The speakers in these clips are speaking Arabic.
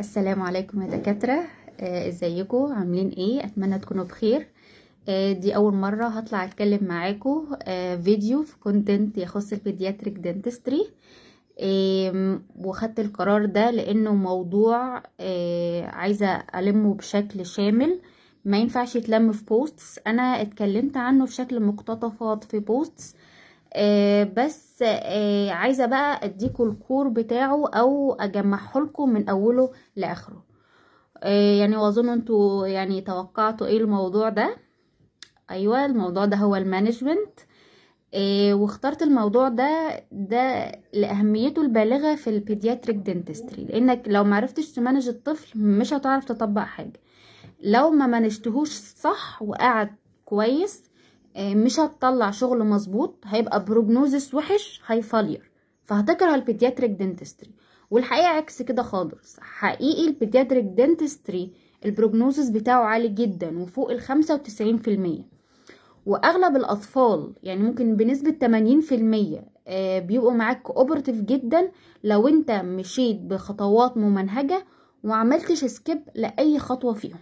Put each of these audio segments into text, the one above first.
السلام عليكم يا دكاتره آه، ازيكم عاملين ايه اتمنى تكونوا بخير آه دي اول مره هطلع اتكلم معاكم آه فيديو في كونتنت يخص البيدياتريك دنتستري آه وخدت القرار ده لانه موضوع آه، عايزه المه بشكل شامل ما ينفعش يتلم في بوستس انا اتكلمت عنه في شكل مقتطفات في بوستس آه، بس آه، عايزه بقى اديكوا الكور بتاعه او اجمعه لكم من اوله لاخره آه، يعني واظن انتوا يعني توقعتوا ايه الموضوع ده ايوه الموضوع ده هو المانجمنت واخترت الموضوع ده ده لاهميته البالغه في البيدياتريك دنتستري لانك لو معرفتش تمانج الطفل مش هتعرف تطبق حاجه لو ما مانجتهوش صح وقعد كويس آه، مش هتطلع شغل مظبوط هيبقى بروجنوزس وحش هيفالير فهتكره البيدياتريك دنتستري والحقيقه عكس كده خالص حقيقي البيدياتريك دنتستري البروجنوزس بتاعه عالي جدا وفوق ال 95% واغلب الاطفال يعني ممكن بنسبه 80% آه، بيبقوا معاك اوبرتيف جدا لو انت مشيت بخطوات ممنهجه وعملتش سكيب لاي خطوه فيهم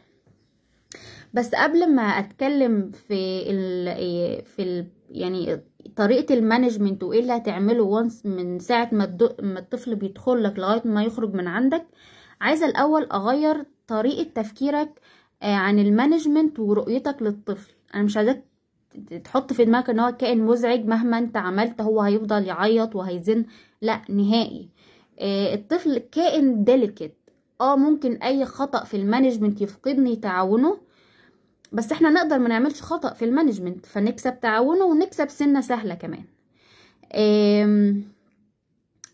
بس قبل ما اتكلم في ال في ال يعني طريقه المانجمنت وايه اللي هتعمله وانس من ساعه ما, ما الطفل بيدخل لك لغايه ما يخرج من عندك عايزه الاول اغير طريقه تفكيرك آه، عن المانجمنت ورؤيتك للطفل انا مش عايزاك تحط في دماغك ان هو كائن مزعج مهما انت عملت هو هيفضل يعيط وهيزن لا نهائي آه، الطفل كائن ديليكت اه ممكن اي خطأ في المانجمنت يفقدني تعاونه بس احنا نقدر ما نعملش خطأ في المانجمنت فنكسب تعاونه ونكسب سنة سهلة كمان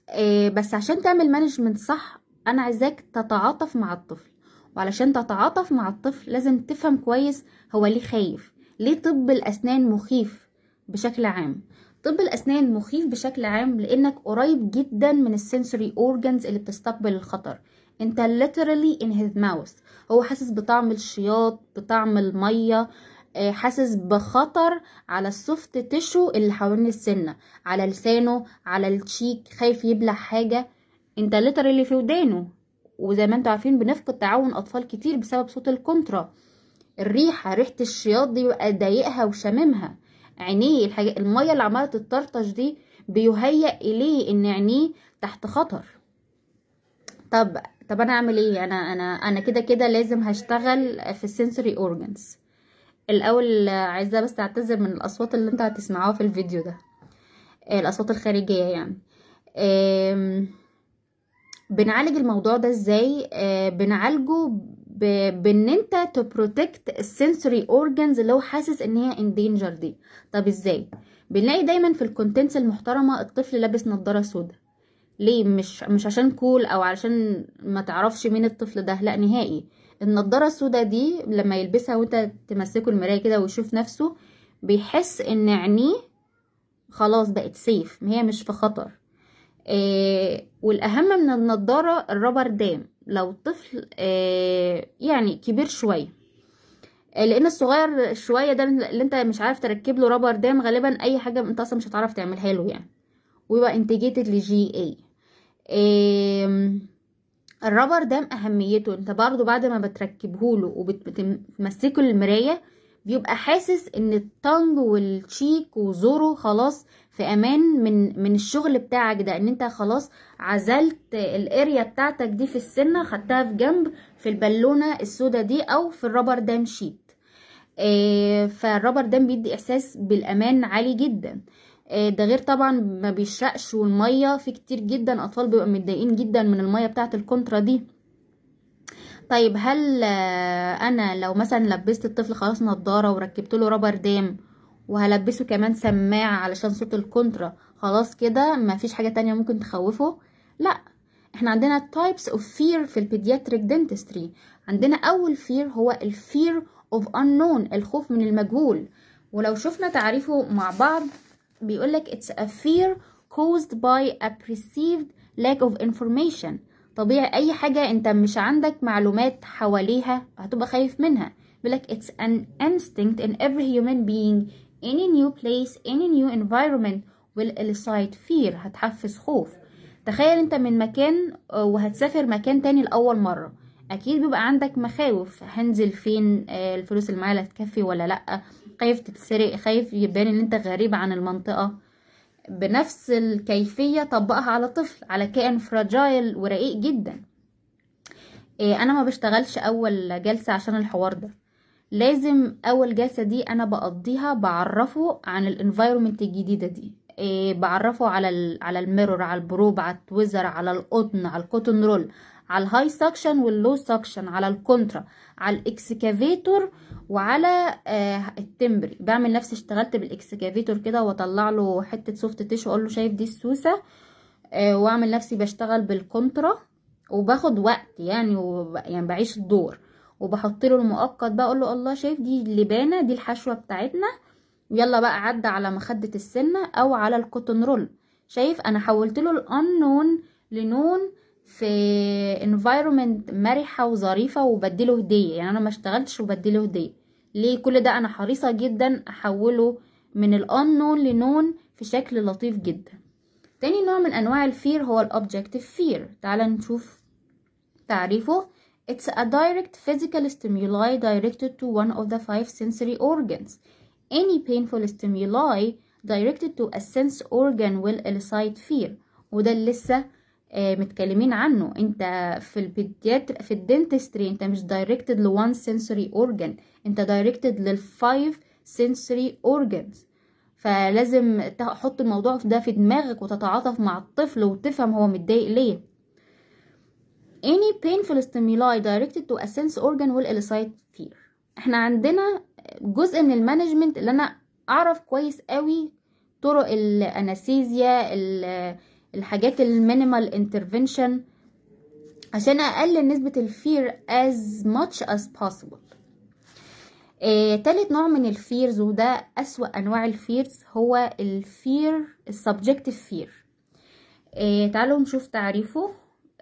آه، بس عشان تعمل مانجمنت صح انا عايزاك تتعاطف مع الطفل وعلشان تتعاطف مع الطفل لازم تفهم كويس هو ليه خايف ليه طب الاسنان مخيف بشكل عام طب الاسنان مخيف بشكل عام لانك قريب جدا من السنسوري اورجنز اللي بتستقبل الخطر انت literally in his mouth هو حاسس بطعم الشياط بطعم الميه آه، حاسس بخطر على السوفت تشو اللي حوالين السنه على لسانه على التشيك خايف يبلع حاجه انت literally في ودانه وزي ما انتوا عارفين بنفقد تعاون اطفال كتير بسبب صوت الكونترا الريحه ريحه الشياط دي بيبقى ضايقها وشاممها عينيه الحاجة الميه اللي عماله تطرطش دي بيهيأ اليه ان عينيه تحت خطر طب طب انا اعمل ايه انا انا انا كده كده لازم هشتغل في السنسوري اورجنز الاول عايزه بس اعتذر من الاصوات اللي انتوا هتسمعوها في الفيديو ده الاصوات الخارجيه يعني بنعالج الموضوع ده ازاي آه، بنعالجه ب... بان انت تبروتكت السنسوري اللي لو حاسس ان هي ان دينجر دي طب ازاي بنلاقي دايما في الكونتنتس المحترمه الطفل لابس نظاره سوداء ليه مش مش عشان كول او علشان ما تعرفش مين الطفل ده لا نهائي النضاره السوداء دي لما يلبسها وانت تمسكه المرايه كده ويشوف نفسه بيحس ان عينيه خلاص بقت سيف هي مش في خطر آه والاهم من النضاره الرابر دام لو الطفل آه يعني كبير شويه آه، لان الصغير شويه ده اللي انت مش عارف تركب له رابر دام غالبا اي حاجه انت اصلا مش هتعرف تعملها له يعني ويبقى انتجيتد لجي اي الرابر ده اهميته انت برضو بعد ما بتركبهوله وبتمسكه المرايه بيبقى حاسس ان التنج والشيك وزوره خلاص في امان من من الشغل بتاعك ده ان انت خلاص عزلت الاريا بتاعتك دي في السنه خدتها في جنب في البالونه السودة دي او في الرابر دام شيت إيه، فالرابر دام بيدي احساس بالامان عالي جدا آه، ده غير طبعا ما بيشرقش والميه في كتير جدا اطفال بيبقوا متضايقين جدا من الميه بتاعه الكونترا دي طيب هل آه، انا لو مثلا لبست الطفل خلاص نضاره وركبت له رابر دام وهلبسه كمان سماعه علشان صوت الكونترا خلاص كده مفيش حاجه تانية ممكن تخوفه لا احنا عندنا types of fear في البيدياتريك دنتستري عندنا اول fear هو الفير اوف unknown الخوف من المجهول ولو شفنا تعريفه مع بعض بيقول لك it's a fear caused by a perceived lack of information طبيعي اي حاجة انت مش عندك معلومات حواليها هتبقى خايف منها بيقول لك it's an instinct in every human being any new place any new environment will elicite fear هتحفز خوف تخيل انت من مكان آه، وهتسافر مكان تاني لأول مرة أكيد بيبقى عندك مخاوف هنزل فين آه، الفلوس اللي معايا هتكفي ولا لأ خايف تتسرق خايف يبان ان انت غريب عن المنطقه بنفس الكيفيه طبقها على طفل على كائن فراجايل ورقيق جدا إيه انا ما بشتغلش اول جلسه عشان الحوار ده لازم اول جلسه دي انا بقضيها بعرفه عن الانفايرومنت الجديده دي إيه، بعرفه على على الميرور على البروب على التويزر على القطن على الكوتن رول على الهاي سكشن واللو سكشن على الكونترا على الاكسكافيتور وعلى آه التمبري بعمل نفسي اشتغلت بالاكسكافيتور كده واطلع له حته سوفت تيش اقول له شايف دي السوسه آه واعمل نفسي بشتغل بالكونترا وباخد وقت يعني وب... يعني بعيش الدور وبحط له المؤقت بقى اقول له الله شايف دي اللبانه دي الحشوه بتاعتنا ويلا بقى عدى على مخدة السنة او على الكوتون رول شايف انا حولت له الانون لنون في انفايرومنت مرحة وظريفة وبديله هدية يعني انا ما اشتغلتش وبديله هدية ليه كل ده انا حريصة جدا احوله من الانون لنون في شكل لطيف جدا تاني نوع من انواع الفير هو الاوبجكتيف فير تعال نشوف تعريفه It's a direct physical stimuli directed to one of the five sensory organs any painful stimuli directed to a sense organ will elicite fear وده اللي لسه متكلمين عنه انت في البيدياتر في الدنتستري انت مش directed one sensory organ انت directed للفايف sensory organs فلازم تحط الموضوع ده في دماغك وتتعاطف مع الطفل وتفهم هو متضايق ليه any painful stimuli directed to a sense organ will elicite fear احنا عندنا جزء من المانجمنت اللي انا اعرف كويس قوي طرق الانستيزيا الحاجات المينيمال انترفنشن عشان اقلل نسبه الفير as much as possible آه، تالت نوع من الفيرز وده أسوأ أنواع الفيرز هو الفير السبجكتيف فير آه، تعالوا نشوف تعريفه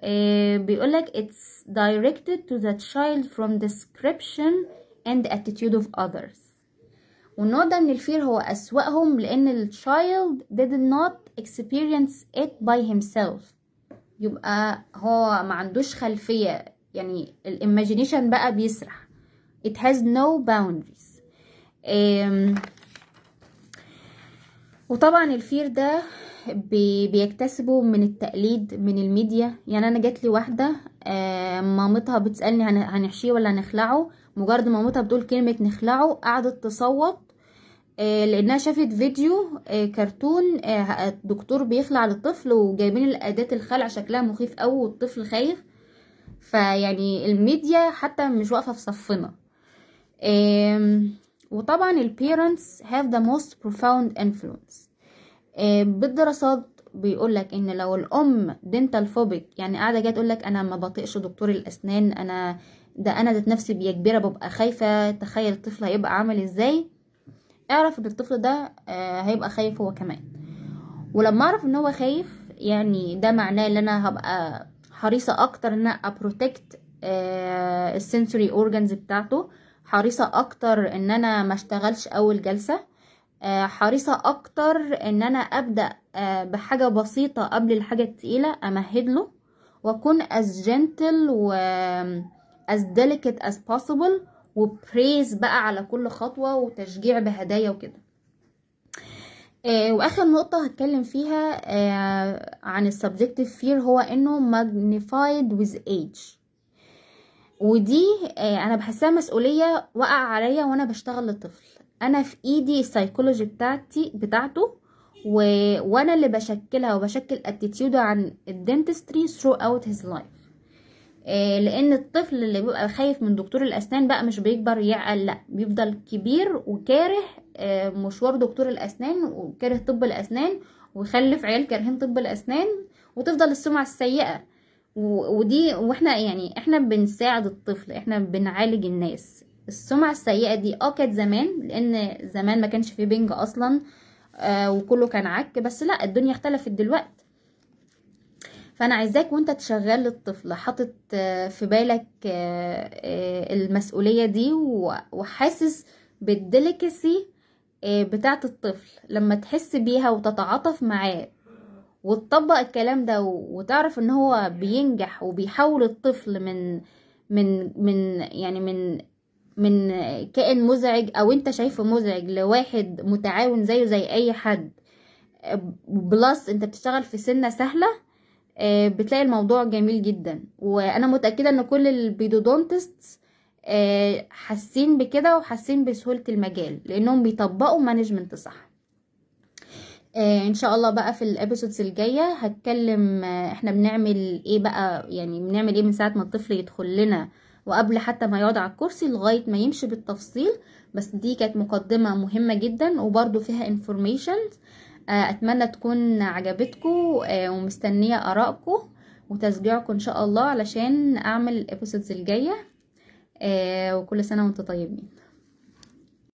آه، بيقولك it's directed to the child from description and attitude of others والنوع ده من الفير هو أسوأهم لأن child did not experience it by himself يبقى هو ما عندوش خلفية يعني imagination بقى بيسرح it has no boundaries um, وطبعا الفير ده بيكتسبوا من التقليد من الميديا يعني انا جات لي واحده آه، مامتها بتسالني هنحشيه ولا هنخلعه مجرد مامتها بتقول كلمه نخلعه قعدت تصوت آه، لانها شافت فيديو آه، كرتون دكتور بيخلع للطفل وجايبين الاداه الخلع شكلها مخيف قوي والطفل خايف فيعني الميديا حتى مش واقفه في صفنا وطبعا البيرنتس have the most profound influence آه، بالدراسات بيقول لك ان لو الام دنتال فوبيك يعني قاعده جايه تقول لك انا ما بطيقش دكتور الاسنان انا ده انا ذات نفسي بيكبره كبيره ببقى خايفه تخيل الطفل هيبقى عامل ازاي اعرف ان الطفل ده آه، هيبقى خايف هو كمان ولما اعرف ان هو خايف يعني ده معناه ان انا هبقى حريصه اكتر ان انا ابروتكت آه، السنسوري اورجانز بتاعته حريصه اكتر ان انا ما اشتغلش اول جلسه آه، حريصة اكتر ان انا ابدأ آه، بحاجة بسيطة قبل الحاجة التقيلة امهد له واكون as gentle و as delicate as possible وبريز بقى على كل خطوة وتشجيع بهدايا وكده آه، واخر نقطة هتكلم فيها عن السبجكتيف فير هو انه magnified with age ودي انا بحسها مسؤولية وقع عليا وانا بشتغل لطفل انا في ايدي السايكولوجي بتاعتي بتاعته و... وانا اللي بشكلها وبشكل اتيتيوده عن الدنتستري ثرو اوت his life آه، لان الطفل اللي بيبقى خايف من دكتور الاسنان بقى مش بيكبر يعقل لا بيفضل كبير وكاره آه، مشوار دكتور الاسنان وكاره طب الاسنان ويخلف عيال كارهين طب الاسنان وتفضل السمعه السيئه و... ودي واحنا يعني احنا بنساعد الطفل احنا بنعالج الناس السمعة السيئة دي اه كانت زمان لان زمان ما كانش فيه بنج اصلا آه وكله كان عك بس لا الدنيا اختلفت دلوقتي فانا عايزاك وانت تشغل الطفل حاطط آه، في بالك آه، آه، المسؤوليه دي وحاسس آه بتاعه الطفل لما تحس بيها وتتعاطف معاه وتطبق الكلام ده وتعرف ان هو بينجح وبيحول الطفل من من من يعني من من كائن مزعج او انت شايفه مزعج لواحد متعاون زيه زي اي حد بلس انت بتشتغل في سنه سهله آه، بتلاقي الموضوع جميل جدا وانا متاكده ان كل البيدودونتست آه، حاسين بكده وحاسين بسهوله المجال لانهم بيطبقوا مانجمنت صح آه، ان شاء الله بقى في الابيسودز الجايه هتكلم احنا بنعمل ايه بقى يعني بنعمل ايه من ساعه ما الطفل يدخل لنا وقبل حتى ما يقعد على الكرسي لغايه ما يمشي بالتفصيل بس دي كانت مقدمه مهمه جدا وبرضو فيها انفورميشنز آه، اتمنى تكون عجبتكم آه، ومستنيه ارائكم وتشجيعكم ان شاء الله علشان اعمل الابيسودز الجايه آه، وكل سنه وانتم طيبين